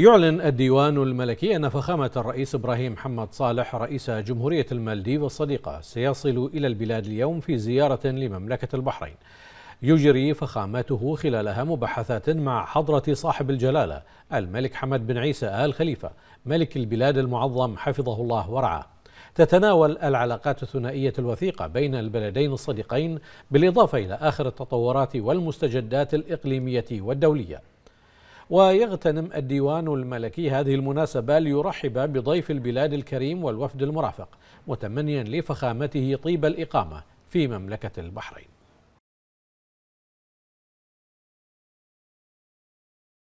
يعلن الديوان الملكي أن فخامة الرئيس إبراهيم محمد صالح رئيس جمهورية المالديف الصديقة سيصل إلى البلاد اليوم في زيارة لمملكة البحرين يجري فخامته خلالها مباحثات مع حضرة صاحب الجلالة الملك حمد بن عيسى آل خليفة ملك البلاد المعظم حفظه الله ورعاه تتناول العلاقات الثنائية الوثيقة بين البلدين الصديقين بالإضافة إلى آخر التطورات والمستجدات الإقليمية والدولية ويغتنم الديوان الملكي هذه المناسبة ليرحب بضيف البلاد الكريم والوفد المرافق متمنيا لفخامته طيب الإقامة في مملكة البحرين